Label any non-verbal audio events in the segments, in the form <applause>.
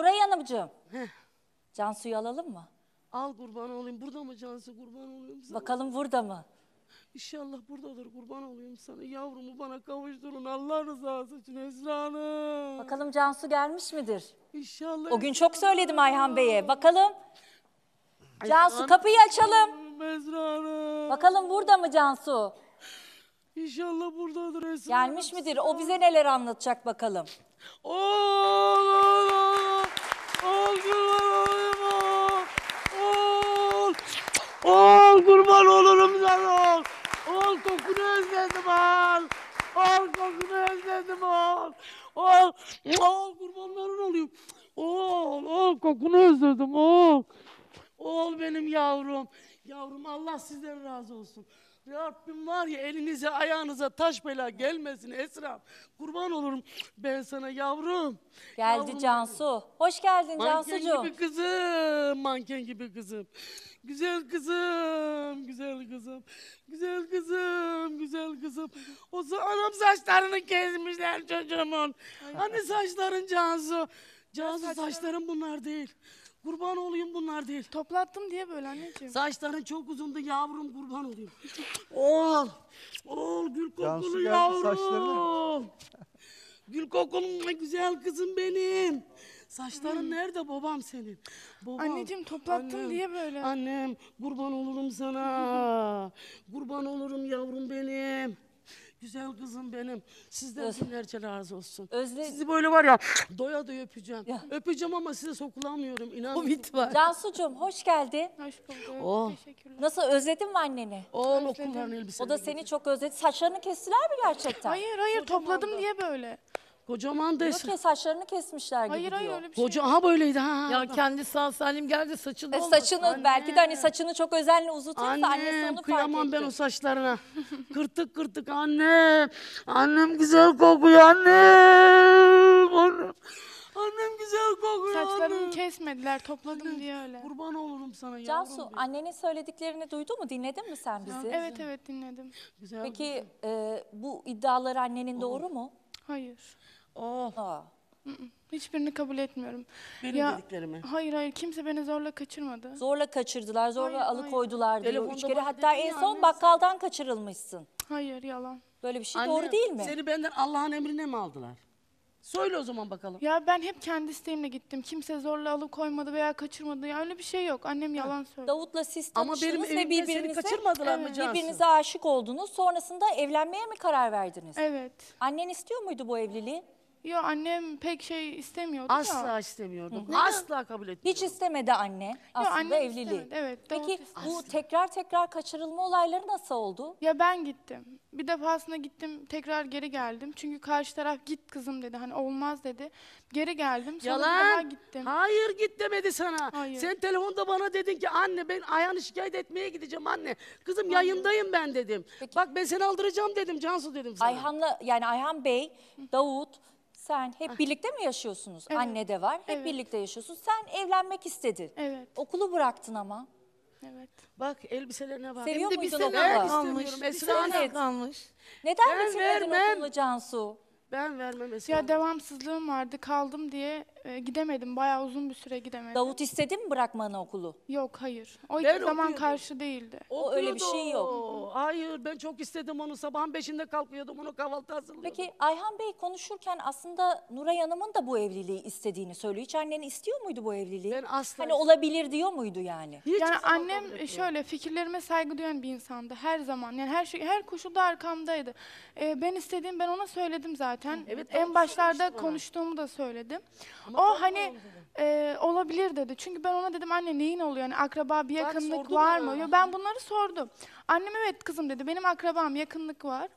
Nuray Hanımcığım. Cansu'yu alalım mı? Al kurban olayım. Burada mı Cansu kurban olayım sana? Bakalım burada mı? İnşallah buradadır kurban olayım sana. Yavrumu bana kavuşturun Allah rızası için Esra Hanım. Bakalım Cansu gelmiş midir? İnşallah. O gün çok söyledim Ayhan Bey'e. Bakalım. Cansu kapıyı açalım. Esra Hanım. Bakalım burada mı Cansu? İnşallah buradadır Esra Gelmiş midir? O bize neler anlatacak bakalım. Oğlum. Ol kurban olurum ol. Ol. Ol kurban olurum sana ol. Ol kokunu özledim al. Al kokunu özledim al. Al. Al kurbanların olayım. Ol. Ol kokunu özledim ol. Ol benim yavrum. Yavrum Allah sizden razı olsun. Rabbim var ya elinize ayağınıza taş bela gelmesin Esra. Kurban olurum ben sana yavrum. Geldi yavrum. Cansu. Hoş geldin Manken Cansucuğum. Manken gibi kızım. Manken gibi kızım. Güzel kızım, güzel kızım, güzel kızım, güzel kızım. O anam saçlarını kesmişler çocuğumun. Anne hani saçların Cansu. Cansu saçların bunlar değil. Kurban olayım bunlar değil. Toplattım diye böyle anneciğim. Saçların çok uzundu yavrum kurban olayım. Oğul. Oğul gül kokulu yavrum. <laughs> gül kokulu güzel kızım benim. Saçların hmm. nerede babam senin? Babam, Anneciğim toplattım annem, diye böyle. Annem kurban olurum sana. kurban olurum yavrum benim. Güzel kızım benim. Sizden Öz- binlerce razı olsun. Özle- Sizi böyle var ya doya doya öpeceğim. Ya. Öpeceğim ama size sokulamıyorum. İnan. Covid var. <laughs> Cansucuğum hoş geldin. Hoş bulduk. Oh. Teşekkürler. Nasıl özledin mi anneni? Oğlum okulların elbisesi. O da seni çok özledi. Saçlarını kestiler mi gerçekten? Hayır hayır topladım diye böyle. Kocaman da Yok ya saçlarını kesmişler gibi Hayır hayır öyle bir şey. Koca aha böyleydi ha. Ya kendi sağ salim geldi saçını E, olmasın. saçını belki de hani saçını çok özenle uzutursa annesi Annem onu fark kıyamam ben o saçlarına. <laughs> kırtık kırtık anne. Annem güzel kokuyor anne. Annem, güzel kokuyor Saçlarımı annem. kesmediler topladım diye öyle. Kurban olurum sana yavrum. Cansu annenin söylediklerini duydu mu dinledin mi sen bizi? Evet evet dinledim. Güzel Peki e, bu iddialar annenin doğru mu? Hayır. Oha. Hiçbirini kabul etmiyorum. Benim Ya- dediklerimi. Hayır hayır kimse beni zorla kaçırmadı. Zorla kaçırdılar, zorla Hayır, alıkoydular diyor. Telefonda Üç kere hatta en son annem- bakkaldan kaçırılmışsın. Hayır yalan. Böyle bir şey Annem, doğru değil mi? Seni benden Allah'ın emrine mi aldılar? Söyle o zaman bakalım. Ya ben hep kendi isteğimle gittim. Kimse zorla alıkoymadı veya kaçırmadı. Ya öyle bir şey yok. Annem yalan söylüyor. Davut'la siz Ama benim tanıştınız ve birbirinize, kaçırmadılar mı Cansu? birbirinize aşık oldunuz. Sonrasında evlenmeye mi karar verdiniz? Evet. Annen istiyor muydu bu evliliği? Yo annem pek şey istemiyordu Asla da. istemiyordum. Asla kabul etmiyordum. Hiç istemedi anne Yo, annem evliliği. istemedi, Evet. Peki istedi. bu tekrar tekrar kaçırılma olayları nasıl oldu? Ya ben gittim. Bir defasında gittim tekrar geri geldim. Çünkü karşı taraf git kızım dedi. Hani olmaz dedi. Geri geldim. Sonra Yalan. gittim. Hayır git demedi sana. Hayır. Sen telefonda bana dedin ki anne ben ayağını şikayet etmeye gideceğim anne. Kızım yayındayım ben dedim. Peki. Bak ben seni aldıracağım dedim Cansu dedim sana. Ayhan'la yani Ayhan Bey, Davut sen hep ah. birlikte mi yaşıyorsunuz? Evet. Anne de var. Hep Evet. birlikte yaşıyorsun. Sen evlenmek istedin. Evet. Okulu bıraktın ama. Evet. Bak elbiselerine bak. Seviyor Hem de bir muydun sene okulu? Ben istemiyorum. Kalmış. Esra Hanım. kalmış. Neden Ben bitirmedin vermem. okulu Cansu? Ben vermem Esra Ya devamsızlığım vardı kaldım diye ee, gidemedim. Bayağı uzun bir süre gidemedim. Davut istedi mi bırakmanı okulu? Yok hayır. O hiçbir zaman karşı değildi. O öyle bir şey yok. Okuyordu. Hayır ben çok istedim onu. Sabahın beşinde kalkıyordum onu kahvaltı hazırlıyordum. Peki Ayhan Bey konuşurken aslında Nuray Hanım'ın da bu evliliği istediğini söylüyor. Hiç annen istiyor muydu bu evliliği? Ben asla Hani olabilir diyor muydu yani? Hiçbir yani zaman kabul annem şöyle fikirlerime saygı duyan bir insandı her zaman. Yani her şey her koşulda arkamdaydı. E, ben istediğim ben ona söyledim zaten. Evet, en başlarda konuştuğumu da söyledim. Ama o hani e, olabilir dedi. Çünkü ben ona dedim anne neyin oluyor? Yani akraba bir yakınlık sordun var mı? ya ben bunları sordum. Annem evet kızım dedi. Benim akrabam yakınlık var.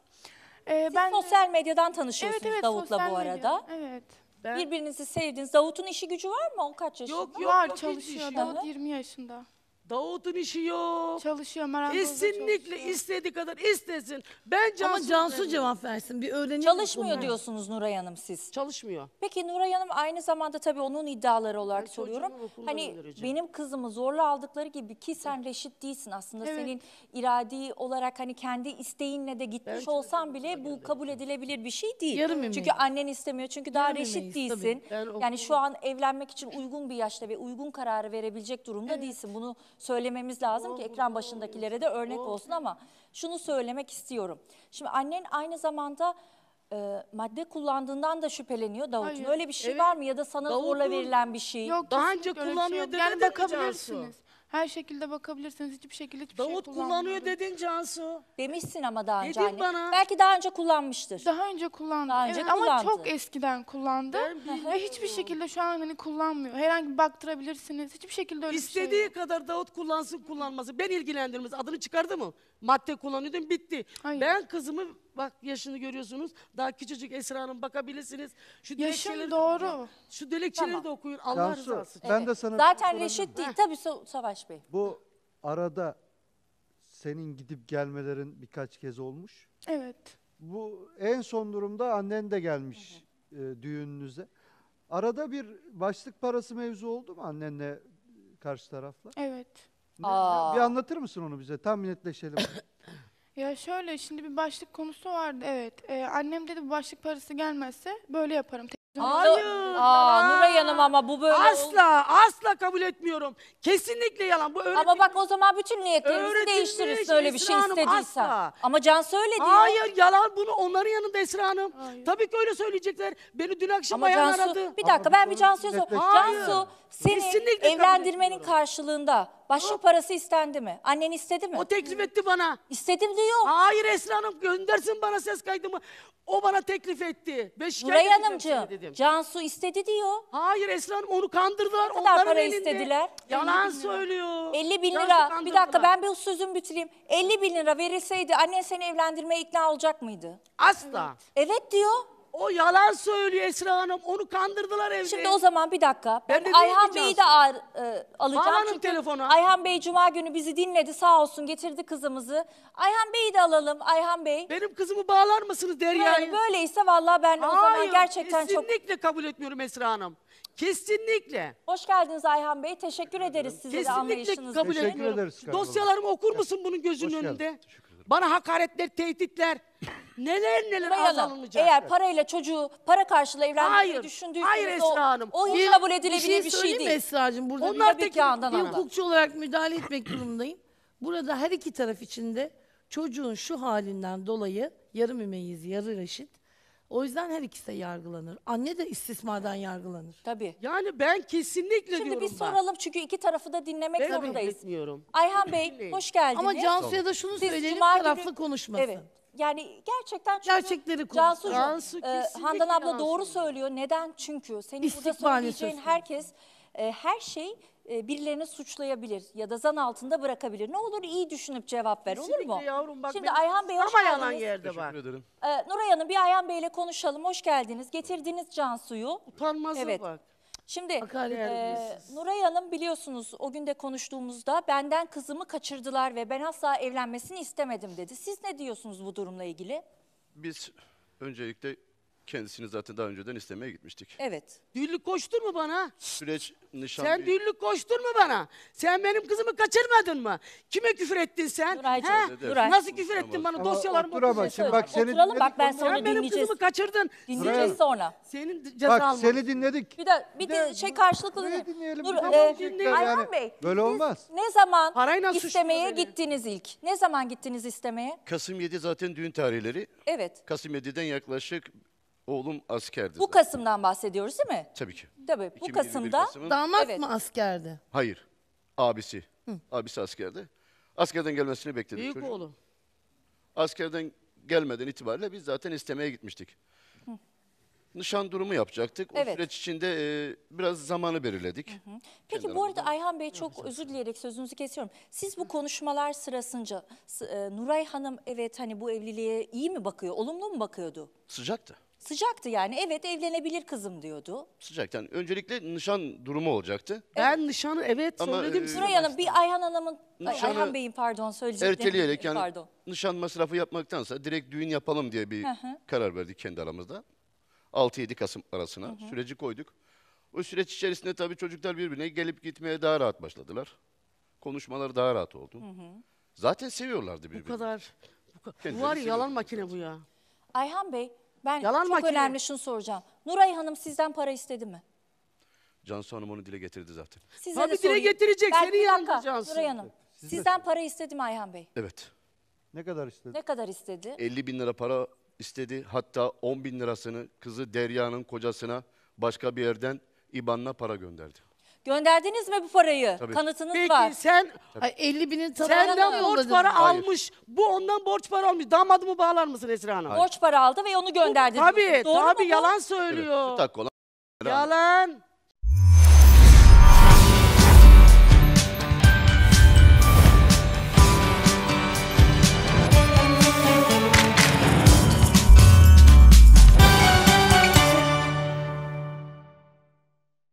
E, Siz ben sosyal medyadan tanışıyorsunuz Davut'la sosyal bu medya. arada. Evet. Ben- Birbirinizi sevdiniz. Davut'un işi gücü var mı? O kaç yaşında? Yok yok. Var, o çalışıyor. işi Davut 20 yaşında. Davut'un işi yok. Çalışıyor marangozda Kesinlikle istediği kadar istesin. Ben cansu. Ama Cansu Cansu cevap versin. Bir öğrenelim. Çalışmıyor diyorsunuz Nuray Hanım siz. çalışmıyor. Peki Nuray Hanım aynı zamanda tabii onun iddiaları olarak Ben soruyorum. Hani göndereceğim. benim kızımı zorla aldıkları gibi ki sen reşit değilsin aslında Evet. senin iradi olarak hani kendi isteğinle de gitmiş olsam bile bu kabul edilebilir bir şey değil. Yarım emeği. çünkü annen istemiyor çünkü daha Yarım emeğiyiz, reşit tabii. değilsin. Yani şu an evlenmek için uygun bir yaşta ve uygun kararı verebilecek durumda değilsin. Bunu söylememiz lazım ki ekran başındakilere de örnek olsun ama şunu söylemek istiyorum. Şimdi annen aynı zamanda e, madde kullandığından da şüpheleniyor Davut'un. Öyle bir şey evet. var mı ya da sana Davut'un- zorla verilen bir şey? Yok, Daha önce kesinlikle öyle şey bakabilirsiniz. Her şekilde bakabilirsiniz. Hiçbir şekilde hiçbir şey Davut şey kullanıyor dedin Cansu. Demişsin ama daha önce Dedin hani bana. Belki daha önce kullanmıştır. Daha önce kullandı. Daha önce evet, kullandı. ama çok eskiden kullandı. Ve hiçbir şekilde şu an hani kullanmıyor. Herhangi bir baktırabilirsiniz. Hiçbir şekilde öyle bir şey İstediği kadar Davut kullansın kullanmasın. Ben ilgilendirmez. Adını çıkardı mı? madde kullanıyordum bitti. Ay. Ben kızımı bak yaşını görüyorsunuz. Daha küçücük Esra Hanım bakabilirsiniz. Şu Yaşın dilekçeleri de- doğru. Şu dilekçeleri Tamam. de okuyun. Allah Cansu, rızası için. ben de sana Zaten sorabilir reşit değil tabii Sa- Savaş Bey. Bu arada senin gidip gelmelerin birkaç kez olmuş. Evet. Bu en son durumda annen de gelmiş e, düğününüze. Arada bir başlık parası mevzu oldu mu annenle karşı tarafla? Evet. Ne- Aa. Bir anlatır mısın onu bize? Tam netleşelim. <coughs> Ya şöyle şimdi bir başlık konusu vardı evet. Ee, annem dedi bu başlık parası gelmezse böyle yaparım. Hayır. Aa, Nuray Hanım ama bu böyle Asla asla kabul etmiyorum. Kesinlikle yalan. Bu öğretim. Ama bak o zaman bütün niyetlerimizi değiştiririz öyle bir şey Esra istediysen. asla. Ama Can söyledi ya. Hayır yalan bunu onların yanında Esra Hanım. Tabii ki öyle söyleyecekler. Beni dün akşam Ama bayan Cansu aradı. bir dakika ben bir Cansu'ya sor. Cansu seni Kesinlikle evlendirmenin karşılığında başka parası istendi mi? Annen istedi mi? O teklif etti bana. İstedim diyor. Hayır Esra Hanım göndersin bana ses kaydımı. O bana teklif etti. Nuray Hanımcığım verdim. Cansu istedi diyor. Hayır Esra Hanım onu kandırdılar. Ne kadar para elinde. istediler? Yalan söylüyor. 50 bin lira. Bir dakika ben bir sözümü bitireyim. 50 bin lira verilseydi annen seni evlendirmeye ikna olacak mıydı? Asla. Evet diyor. O yalan söylüyor Esra Hanım. Onu kandırdılar evde. Şimdi o zaman bir dakika. Ben, ben de Ayhan Bey'i de ağır, e, alacağım. Bağlanın Çünkü telefona. Ayhan Bey cuma günü bizi dinledi sağ olsun getirdi kızımızı. Ayhan Bey'i de alalım Ayhan Bey. Benim kızımı bağlar mısınız Derya'yı? Yani böyleyse vallahi ben Hayır, o zaman gerçekten çok... kesinlikle kabul etmiyorum Esra Hanım. Kesinlikle. Hoş geldiniz Ayhan Bey. Teşekkür ederiz size kesinlikle de anlayışınız kabul Teşekkür ederiz. Dosyalarımı okur musun bunun gözünün önünde? Bana hakaretler, tehditler neler neler Hanım, azalınacak. eğer parayla çocuğu para karşılığı evlendirmeyi Hayır, düşündüyseniz hayır Esra o, Hanım. o hiç kabul edilebilir şey bir şey söyleyeyim mi değil. Esra'cığım? Burada Onlar Tabii bir, ki bir Hanım. hukukçu olarak müdahale etmek durumundayım. Burada her iki taraf içinde çocuğun şu halinden dolayı yarı mümeyyiz, yarı reşit. O yüzden her ikisi de yargılanır. Anne de istismardan yargılanır. Tabii. Yani ben kesinlikle Şimdi diyorum biz ben. soralım çünkü iki tarafı da dinlemek Ben zorundayız. etmiyorum. Ayhan Bey hoş geldiniz. Ama Cansu'ya da şunu Biz söyleyelim, cuma günü- konuşmasın. Evet yani gerçekten çünkü Gerçekleri konuş. Cansu e, Handan abla doğru söylüyor. Neden? Çünkü senin İstikbali burada söyleyeceğin herkes e, her şey e, birilerini suçlayabilir ya da zan altında bırakabilir. Ne olur iyi düşünüp cevap ver Kesinlikle olur mu? yavrum, bak Şimdi Ayhan Bey hoş Ama geldiniz. yerde var. Teşekkür ederim. E, Nuray Hanım bir Ayhan Bey ile konuşalım. Hoş geldiniz. Getirdiğiniz Cansu'yu. Utanmazı Evet. bak. Şimdi e, Nuray Hanım biliyorsunuz o gün de konuştuğumuzda benden kızımı kaçırdılar ve ben asla evlenmesini istemedim dedi. Siz ne diyorsunuz bu durumla ilgili? Biz öncelikle Kendisini zaten daha önceden istemeye gitmiştik. Evet. Düğünlük mu bana. Süreç nişan Sen düğün- düğünlük mu bana. Sen benim kızımı kaçırmadın mı? Kime küfür ettin sen? Duray He? Nasıl küfür ettin bana Ama dosyalarımı oturama, okuyorsun? şimdi bak seni Oturalım bak ben sonra Sen benim dinleyeceğiz. kızımı kaçırdın. Dinleyeceğiz sonra. Senin c- Bak var. seni dinledik. Bir de bir de şey karşılıklı Burayı dinleyelim. Dur, Tamam, e, dinleyelim. Ayhan Yani Bey. Böyle olmaz. Ne zaman istemeye gittiniz ilk? Ne zaman gittiniz istemeye? Kasım 7 zaten düğün tarihleri. Evet. Kasım 7'den yaklaşık Oğlum askerdi. Bu zaten. Kasım'dan bahsediyoruz değil mi? Tabii ki. Tabii bu Kasım'da Kasım'ın- Damat Evet. mı askerdi? Hayır. Abisi. Abisi askerdi. Askerden gelmesini bekledik Büyük çocuğun. oğlum. Askerden gelmeden itibariyle biz zaten istemeye gitmiştik. Nişan durumu yapacaktık. O Evet. süreç içinde e, biraz zamanı belirledik. Peki bu arada Ayhan Bey çok özür dileyerek sözünüzü kesiyorum. Siz bu konuşmalar sırasınca e, Nuray Hanım evet hani bu evliliğe iyi mi bakıyor, olumlu mu bakıyordu? Sıcaktı. Sıcaktı yani. Evet evlenebilir kızım diyordu. Sıcaktan. Öncelikle nişan durumu olacaktı. Ben nişanı evet Ama, söyledim e, size. Hanım bir Ayhan Hanım'ın, Ayhan Bey'in pardon söyleyeceklerini. Erteleyerek yani Pardon. nişan masrafı yapmaktansa direkt düğün yapalım diye bir karar verdik kendi aramızda. 6-7 Kasım arasına süreci koyduk. O süreç içerisinde tabii çocuklar birbirine gelip gitmeye daha rahat başladılar. Konuşmaları daha rahat oldu. Zaten seviyorlardı Bu kadar. Bu, ka- bu var yalan makine bu ya. Ayhan Bey ben Yalan çok makine. önemli şunu soracağım. Nuray Hanım sizden para istedi mi? Cansu Hanım onu dile getirdi zaten. Size Tabii de dile sorayım. getirecek, Ben- seni bir dakika, Nuray Hanım Siz de- sizden para istedi mi Ayhan Bey? Evet. Ne kadar istedi? Ne kadar istedi? 50 bin lira para istedi. Hatta 10 bin lirasını kızı Derya'nın kocasına başka bir yerden IBAN'la para gönderdi. Gönderdiniz mi bu parayı? Tabii. Kanıtınız Peki var. sen Ay, 50 binin Senden borç para Hayır. almış. Bu ondan borç para almış. Damadımı bağlar mısın Esra Hanım? Hayır. Borç para aldı ve onu gönderdi. Tabii, diyorsunuz. Doğru tabii bu? yalan söylüyor. Bir Yalan.